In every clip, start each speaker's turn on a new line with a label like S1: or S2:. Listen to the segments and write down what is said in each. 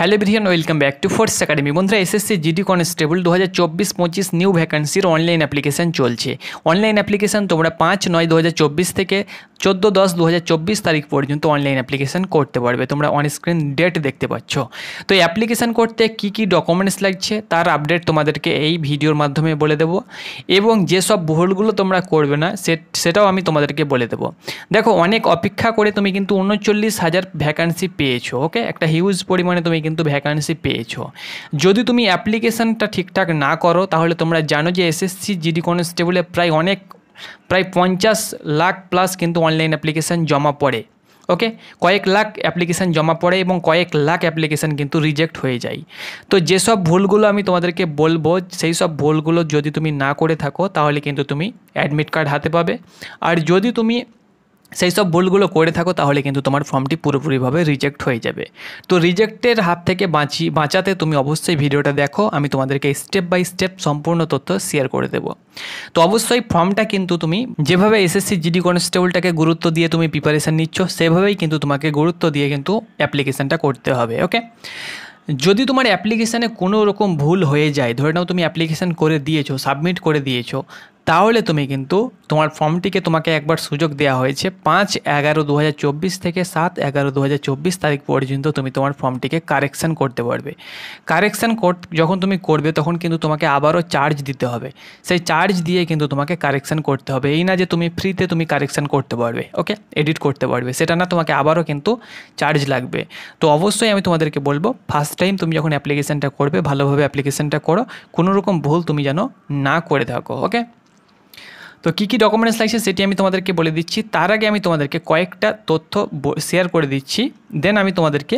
S1: hello বিরিয়ান welcome back to Force Academy বন্ধুরা SSC GD constable দু হাজার চব্বিশ পঁচিশ নিউ ভ্যাকান্সির অনলাইন অ্যাপ্লিকেশান চলছে অনলাইন অ্যাপ্লিকেশান তোমরা পাঁচ নয় দু হাজার চব্বিশ থেকে চোদ্দো দশ দু হাজার চব্বিশ তারিখ পর্যন্ত অনলাইন অ্যাপ্লিকেশান করতে পারবে তোমরা অনস্ক্রিন ডেট দেখতে পাচ্ছ তো এই অ্যাপ্লিকেশান করতে কী কী ডকুমেন্টস লাগছে তার আপডেট তোমাদেরকে এই ভিডিওর মাধ্যমে বলে দেবো এবং যেসব ভুলগুলো তোমরা করবে না সেটাও আমি তোমাদেরকে বলে দেবো দেখো অনেক অপেক্ষা করে তুমি কিন্তু উনচল্লিশ হাজার ভ্যাকান্সি পেয়েছো ওকে একটা হিউজ পরিমাণে তুমি কিন্তু ভ্যাকান্সি পেয়েছো যদি তুমি অ্যাপ্লিকেশানটা ঠিকঠাক না করো তাহলে তোমরা জানো যে এসএসসি জিডি কনস্টেবলে প্রায় অনেক প্রায় পঞ্চাশ লাখ প্লাস কিন্তু অনলাইন অ্যাপ্লিকেশান জমা পড়ে ওকে কয়েক লাখ অ্যাপ্লিকেশান জমা পড়ে এবং কয়েক লাখ অ্যাপ্লিকেশান কিন্তু রিজেক্ট হয়ে যায় তো যেসব ভুলগুলো আমি তোমাদেরকে বলবো সেই সব ভুলগুলো যদি তুমি না করে থাকো তাহলে কিন্তু তুমি অ্যাডমিট কার্ড হাতে পাবে আর যদি তুমি সেই সব ভুলগুলো করে থাকো তাহলে কিন্তু তোমার ফর্মটি পুরোপুরিভাবে রিজেক্ট হয়ে যাবে তো রিজেক্টের হাত থেকে বাঁচি বাঁচাতে তুমি অবশ্যই ভিডিওটা দেখো আমি তোমাদেরকে স্টেপ বাই স্টেপ সম্পূর্ণ তথ্য শেয়ার করে দেবো তো অবশ্যই ফর্মটা কিন্তু তুমি যেভাবে এসএসসি জিডি কনস্টেবলটাকে গুরুত্ব দিয়ে তুমি প্রিপারেশান নিচ্ছ সেভাবেই কিন্তু তোমাকে গুরুত্ব দিয়ে কিন্তু অ্যাপ্লিকেশানটা করতে হবে ওকে যদি তোমার অ্যাপ্লিকেশানে কোনো রকম ভুল হয়ে যায় ধরে নাও তুমি অ্যাপ্লিকেশান করে দিয়েছো সাবমিট করে দিয়েছো তাহলে তুমি কিন্তু তোমার ফর্মটিকে তোমাকে একবার সুযোগ দেওয়া হয়েছে পাঁচ এগারো দু থেকে সাত এগারো দু তারিখ পর্যন্ত তুমি তোমার ফর্মটিকে কারেকশান করতে পারবে কারেকশান যখন তুমি করবে তখন কিন্তু তোমাকে আবারও চার্জ দিতে হবে সেই চার্জ দিয়ে কিন্তু তোমাকে কারেকশান করতে হবে এই না যে তুমি ফ্রিতে তুমি কারেকশান করতে পারবে ওকে এডিট করতে পারবে সেটা না তোমাকে আবারও কিন্তু চার্জ লাগবে তো অবশ্যই আমি তোমাদেরকে বলবো ফার্স্ট টাইম তুমি যখন অ্যাপ্লিকেশানটা করবে ভালোভাবে অ্যাপ্লিকেশানটা করো কোনো রকম ভুল তুমি যেন না করে থাকো ওকে তো কী কী ডকুমেন্টস লাগছে সেটি আমি তোমাদেরকে বলে দিচ্ছি তার আগে আমি তোমাদেরকে কয়েকটা তথ্য শেয়ার করে দিচ্ছি দেন আমি তোমাদেরকে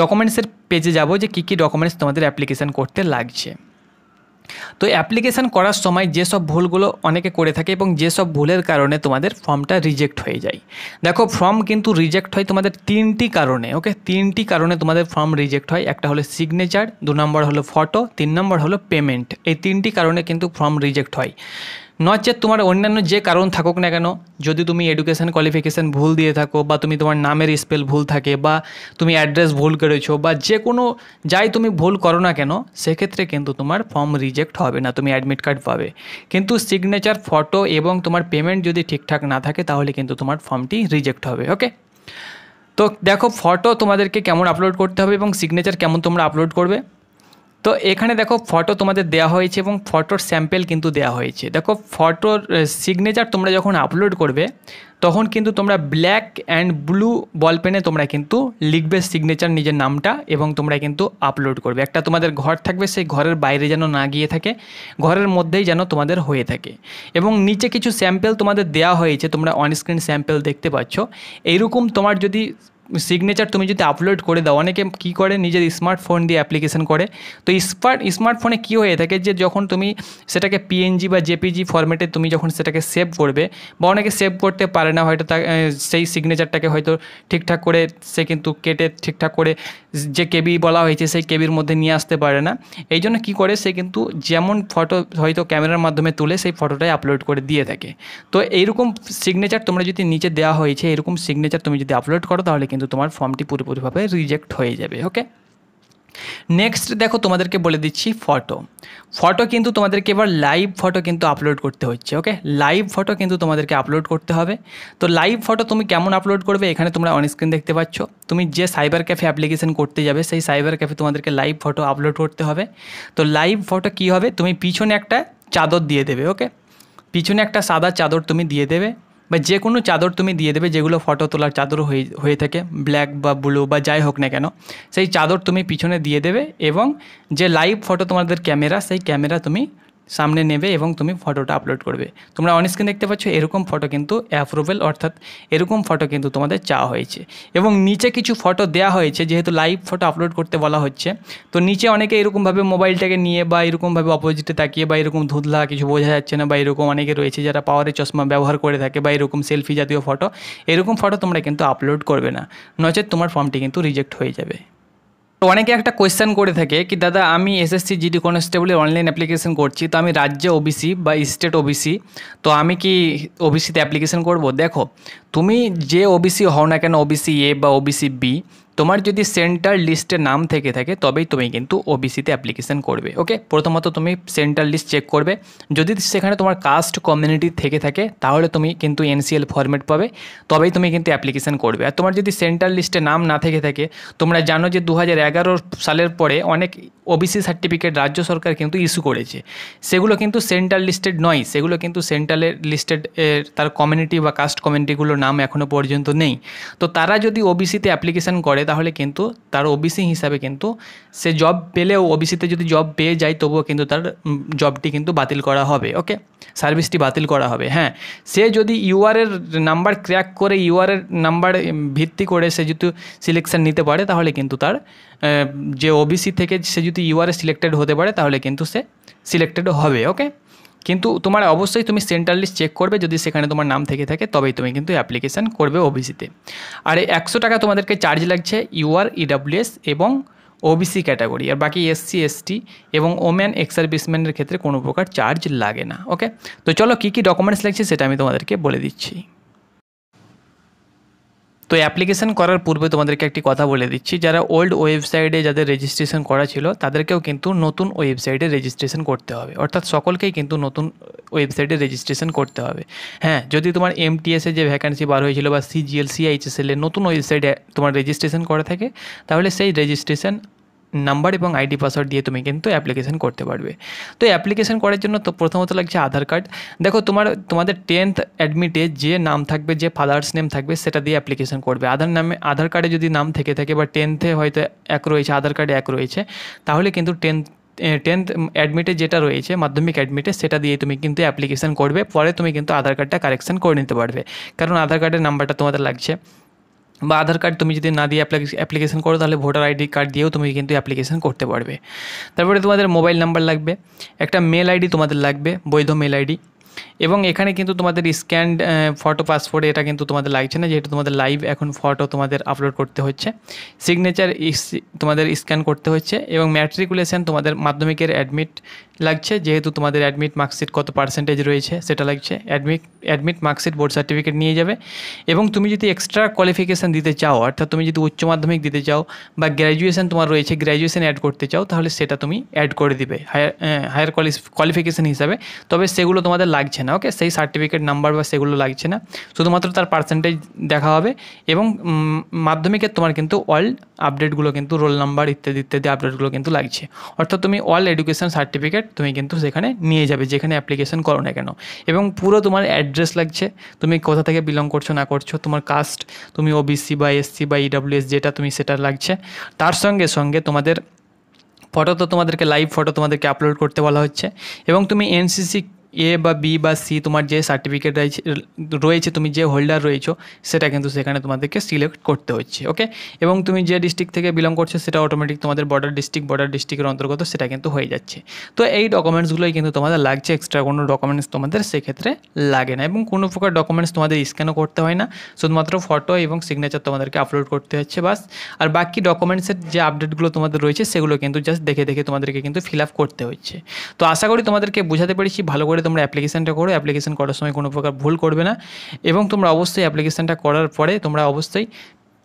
S1: ডকুমেন্টসের পেজে যাব যে কী কী ডকুমেন্টস তোমাদের অ্যাপ্লিকেশান করতে লাগছে তো অ্যাপ্লিকেশান করার সময় যেসব ভুলগুলো অনেকে করে থাকে এবং যেসব ভুলের কারণে তোমাদের ফর্মটা রিজেক্ট হয়ে যায় দেখো ফর্ম কিন্তু রিজেক্ট হয় তোমাদের তিনটি কারণে ওকে তিনটি কারণে তোমাদের ফর্ম রিজেক্ট হয় একটা হলো সিগনেচার দু নম্বর হলো ফটো তিন নম্বর হলো পেমেন্ট এই তিনটি কারণে কিন্তু ফর্ম রিজেক্ট হয় নচেত তোমার অন্যান্য যে কারণ থাকুক না কেন যদি তুমি এডুকেশান কোয়ালিফিকেশান ভুল দিয়ে থাকো বা তুমি তোমার নামের স্পেল ভুল থাকে বা তুমি অ্যাড্রেস ভুল করেছো বা যে কোনো যাই তুমি ভুল করো না কেন সেক্ষেত্রে কিন্তু তোমার ফর্ম রিজেক্ট হবে না তুমি অ্যাডমিট কার্ড পাবে কিন্তু সিগনেচার ফটো এবং তোমার পেমেন্ট যদি ঠিকঠাক না থাকে তাহলে কিন্তু তোমার ফর্মটি রিজেক্ট হবে ওকে তো দেখো ফটো তোমাদেরকে কেমন আপলোড করতে হবে এবং সিগনেচার কেমন তোমরা আপলোড করবে তো এখানে দেখো ফটো তোমাদের দেওয়া হয়েছে এবং ফটোর স্যাম্পেল কিন্তু দেওয়া হয়েছে দেখো ফটোর সিগনেচার তোমরা যখন আপলোড করবে তখন কিন্তু তোমরা ব্ল্যাক অ্যান্ড ব্লু বল পেনে তোমরা কিন্তু লিখবে সিগনেচার নিজের নামটা এবং তোমরা কিন্তু আপলোড করবে একটা তোমাদের ঘর থাকবে সেই ঘরের বাইরে যেন না গিয়ে থাকে ঘরের মধ্যেই যেন তোমাদের হয়ে থাকে এবং নিচে কিছু স্যাম্পেল তোমাদের দেওয়া হয়েছে তোমরা অনস্ক্রিন স্যাম্পেল দেখতে পাচ্ছ এইরকম তোমার যদি সিগনেচার তুমি যদি আপলোড করে দাও অনেকে কি করে নিজের স্মার্টফোন দিয়ে অ্যাপ্লিকেশন করে তো স্মার্ট স্মার্টফোনে কী হয়ে থাকে যে যখন তুমি সেটাকে পিএনজি বা জেপিজি ফর্মেটে তুমি যখন সেটাকে সেভ করবে বা অনেকে সেভ করতে পারে না হয়তো তা সেই সিগনেচারটাকে হয়তো ঠিকঠাক করে সে কিন্তু কেটে ঠিকঠাক করে যে কেবি বলা হয়েছে সেই কেবির মধ্যে নিয়ে আসতে পারে না এই জন্য কী করে সে কিন্তু যেমন ফটো হয়তো ক্যামেরার মাধ্যমে তুলে সেই ফটোটাই আপলোড করে দিয়ে থাকে তো এইরকম সিগনেচার তোমরা যদি নিচে দেওয়া হয়েছে এরকম সিগনেচার তুমি যদি আপলোড করো তাহলে কিন্তু কিন্তু তোমার ফর্মটি পুরোপুরিভাবে রিজেক্ট হয়ে যাবে ওকে নেক্সট দেখো তোমাদেরকে বলে দিচ্ছি ফটো ফটো কিন্তু তোমাদেরকে এবার লাইভ ফটো কিন্তু আপলোড করতে হচ্ছে ওকে লাইভ ফটো কিন্তু তোমাদেরকে আপলোড করতে হবে তো লাইভ ফটো তুমি কেমন আপলোড করবে এখানে তোমরা অনস্ক্রিন দেখতে পাচ্ছ তুমি যে সাইবার ক্যাফে অ্যাপ্লিকেশন করতে যাবে সেই সাইবার ক্যাফে তোমাদেরকে লাইভ ফটো আপলোড করতে হবে তো লাইভ ফটো কি হবে তুমি পিছনে একটা চাদর দিয়ে দেবে ওকে পিছনে একটা সাদা চাদর তুমি দিয়ে দেবে বা যে কোনো চাদর তুমি দিয়ে দেবে যেগুলো ফটো তোলার চাদর হয়ে হয়ে থাকে ব্ল্যাক বা ব্লু বা যাই হোক না কেন সেই চাদর তুমি পিছনে দিয়ে দেবে এবং যে লাইভ ফটো তোমাদের ক্যামেরা সেই ক্যামেরা তুমি সামনে নেবে এবং তুমি ফটোটা আপলোড করবে তোমরা অনস্ক্রিন দেখতে পাচ্ছ এরকম ফটো কিন্তু অ্যাপ্রুভেল অর্থাৎ এরকম ফটো কিন্তু তোমাদের চাওয়া হয়েছে এবং নিচে কিছু ফটো দেয়া হয়েছে যেহেতু লাইভ ফটো আপলোড করতে বলা হচ্ছে তো নিচে অনেকে এরকমভাবে মোবাইলটাকে নিয়ে বা এরকমভাবে অপোজিটে তাকিয়ে বা এরকম ধুধলা কিছু বোঝা যাচ্ছে না বা এরকম অনেকে রয়েছে যারা পাওয়ারের চশমা ব্যবহার করে থাকে বা এরকম সেলফি জাতীয় ফটো এরকম ফটো তোমরা কিন্তু আপলোড করবে না নচেত তোমার ফর্মটি কিন্তু রিজেক্ট হয়ে যাবে তো অনেকে একটা কোয়েশ্চেন করে থাকে কি দাদা আমি এসএসসি জিডি কনস্টেবলের অনলাইন অ্যাপ্লিকেশন করছি তো আমি রাজ্যে ওবিসি বা স্টেট ওবিসি তো আমি কি ওবিসিতে অ্যাপ্লিকেশন করব দেখো তুমি যে ওবিসি হও না কেন ওবিসি এ বা ওবিসি বি তোমার যদি সেন্টার লিস্টে নাম থেকে থাকে তবেই তুমি কিন্তু ওবিসিতে অ্যাপ্লিকেশান করবে ওকে প্রথমত তুমি সেন্টার লিস্ট চেক করবে যদি সেখানে তোমার কাস্ট কমিউনিটি থেকে থাকে তাহলে তুমি কিন্তু এনসিএল ফরম্যাট পাবে তবেই তুমি কিন্তু অ্যাপ্লিকেশান করবে আর তোমার যদি সেন্টার লিস্টে নাম না থেকে থাকে তোমরা জানো যে দু সালের পরে অনেক ওবিসি সার্টিফিকেট রাজ্য সরকার কিন্তু ইস্যু করেছে সেগুলো কিন্তু সেন্ট্রাল লিস্টেড নয় সেগুলো কিন্তু সেন্ট্রালের লিস্টেড তার কমিউনিটি বা কাস্ট কমিউনিটিগুলোর নাম এখনও পর্যন্ত নেই তো তারা যদি ওবিসিতে অ্যাপ্লিকেশান করে করে তাহলে কিন্তু তার ওবিসি হিসাবে কিন্তু সে জব পেলেও ওবিসিতে যদি জব পেয়ে যায় তবুও কিন্তু তার জবটি কিন্তু বাতিল করা হবে ওকে সার্ভিসটি বাতিল করা হবে হ্যাঁ সে যদি ইউআরের নাম্বার ক্র্যাক করে ইউআরের নাম্বার ভিত্তি করে সে যদি সিলেকশান নিতে পারে তাহলে কিন্তু তার যে ওবিসি থেকে সে যদি ইউআরে সিলেক্টেড হতে পারে তাহলে কিন্তু সে সিলেক্টেড হবে ওকে কিন্তু তোমার অবশ্যই তুমি সেন্ট্রাল লিস্ট চেক করবে যদি সেখানে তোমার নাম থেকে থাকে তবেই তুমি কিন্তু অ্যাপ্লিকেশান করবে ওবিসিতে আর একশো টাকা তোমাদেরকে চার্জ লাগছে ইউআর ইডাব্লিউএস e এবং ওবিসি ক্যাটাগরি আর বাকি এসসি এসটি এবং ওম্যান এক্স ক্ষেত্রে কোনো প্রকার চার্জ লাগে না ওকে তো চলো কী কী ডকুমেন্টস লাগছে সেটা আমি তোমাদেরকে বলে দিচ্ছি তো অ্যাপ্লিকেশান করার পূর্বে তোমাদেরকে একটি কথা বলে দিচ্ছি যারা ওল্ড ওয়েবসাইটে যাদের রেজিস্ট্রেশন করা ছিল তাদেরকেও কিন্তু নতুন ওয়েবসাইটে রেজিস্ট্রেশন করতে হবে অর্থাৎ সকলকেই কিন্তু নতুন ওয়েবসাইটে রেজিস্ট্রেশন করতে হবে হ্যাঁ যদি তোমার এমটিএসে যে ভ্যাকান্সি বার হয়েছিল বা সিজিএল সিআইচএসএল এর নতুন ওয়েবসাইটে তোমার রেজিস্ট্রেশন করা থাকে তাহলে সেই রেজিস্ট্রেশন নাম্বার এবং আইডি পাসওয়ার্ড দিয়ে তুমি কিন্তু অ্যাপ্লিকেশান করতে পারবে তো অ্যাপ্লিকেশান করার জন্য তো প্রথমত লাগছে আধার কার্ড দেখো তোমার তোমাদের টেন্থ অ্যাডমিটে যে নাম থাকবে যে ফাদার্স নেম থাকবে সেটা দিয়ে অ্যাপ্লিকেশান করবে আধার নামে আধার কার্ডে যদি নাম থেকে থাকে বা টেন্থে হয়তো এক রয়েছে আধার কার্ডে এক রয়েছে তাহলে কিন্তু টেন্থ টেন্থ অ্যাডমিটে যেটা রয়েছে মাধ্যমিক অ্যাডমিটে সেটা দিয়ে তুমি কিন্তু অ্যাপ্লিকেশান করবে পরে তুমি কিন্তু আধার কার্ডটা কারেকশান করে নিতে পারবে কারণ আধার কার্ডের নাম্বারটা তোমাদের লাগছে বা আধার কার্ড তুমি যদি না দিয়ে অ্যাপ্লিকেশন করো তাহলে ভোটার আইডি কার্ড দিয়েও তুমি কিন্তু অ্যাপ্লিকেশন করতে পারবে তারপরে তোমাদের মোবাইল নাম্বার লাগবে একটা মেল আইডি তোমাদের লাগবে বৈধ মেল আইডি এবং এখানে কিন্তু তোমাদের স্ক্যান্ড ফটো পাসপোর্ট এটা কিন্তু তোমাদের লাগছে না যেহেতু তোমাদের লাইভ এখন ফটো তোমাদের আপলোড করতে হচ্ছে সিগনেচার তোমাদের স্ক্যান করতে হচ্ছে এবং ম্যাট্রিকুলেশান তোমাদের মাধ্যমিকের অ্যাডমিট লাগছে যেহেতু তোমাদের অ্যাডমিট মার্কশিট কত পার্সেন্টেজ রয়েছে সেটা লাগছে admit admit marksheet board certificate নিয়ে যাবে এবং তুমি যদি এক্সট্রা কোয়ালিফিকেশান দিতে চাও অর্থাৎ তুমি যদি উচ্চ মাধ্যমিক দিতে চাও বা গ্র্যাজুয়েশান তোমার রয়েছে গ্র্যাজুয়েশান অ্যাড করতে চাও তাহলে সেটা তুমি অ্যাড করে দিবে হায়ার হায়ার কোয়ালিফিকেশান হিসাবে তবে সেগুলো তোমাদের লাগছে না ওকে সেই সার্টিফিকেট নাম্বার বা সেগুলো লাগছে না শুধুমাত্র তার পার্সেন্টেজ দেখা হবে এবং মাধ্যমিকে তোমার কিন্তু অল আপডেটগুলো কিন্তু রোল নাম্বার ইত্যাদি ইত্যাদি আপডেটগুলো কিন্তু লাগছে অর্থাৎ তুমি অল এডুকেশন সার্টিফিকেট তুমি কিন্তু সেখানে নিয়ে যাবে যেখানে অ্যাপ্লিকেশন করো না কেন এবং পুরো তোমার অ্যাড্রেস লাগছে তুমি কোথা থেকে বিলং করছো না করছো তোমার কাস্ট তুমি ওবিসি বা এসসি বা ইডাব্লিউএস e যেটা তুমি সেটা লাগছে তার সঙ্গে সঙ্গে তোমাদের ফটো তো তোমাদেরকে লাইভ ফটো তোমাদেরকে আপলোড করতে বলা হচ্ছে এবং তুমি এনসিসি এ বা বি বা সি তোমার যে সার্টিফিকেট রয়েছে তুমি যে হোল্ডার রয়েছো সেটা কিন্তু সেখানে তোমাদেরকে সিলেক্ট করতে হচ্ছে ওকে এবং তুমি যে ডিস্ট্রিক্ট থেকে বিলং করছো সেটা অটোমেটিক তোমাদের বর্ডার ডিস্ট্রিক্ট বর্ডার ডিস্ট্রিক্টের অন্তর্গত সেটা কিন্তু হয়ে যাচ্ছে তো এই ডকুমেন্টসগুলোই কিন্তু তোমাদের লাগছে এক্সট্রা কোনো ডকুমেন্টস তোমাদের সেক্ষেত্রে লাগে না এবং কোনো প্রকার ডকুমেন্টস তোমাদের স্ক্যানও করতে হয় না শুধুমাত্র ফটো এবং সিগনেচার তোমাদেরকে আপলোড করতে হচ্ছে বাস আর বাকি ডকুমেন্টসের যে আপডেটগুলো তোমাদের রয়েছে সেগুলো কিন্তু জাস্ট দেখে দেখে তোমাদেরকে কিন্তু ফিল আপ করতে হচ্ছে তো আশা করি তোমাদেরকে বোঝাতে পেরেছি ভালো করে তোমরা অ্যাপ্লিকেশানটা করো অ্যাপ্লিকেশান করার সময় কোনো প্রকার ভুল করবে না এবং তোমরা অবশ্যই অ্যাপ্লিকেশানটা করার পরে তোমরা অবশ্যই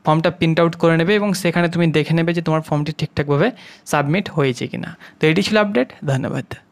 S1: ফর্মটা প্রিন্ট আউট করে নেবে এবং সেখানে তুমি দেখে নেবে যে তোমার ফর্মটি ঠিকঠাকভাবে সাবমিট হয়েছে কিনা তো এটি ছিল আপডেট ধন্যবাদ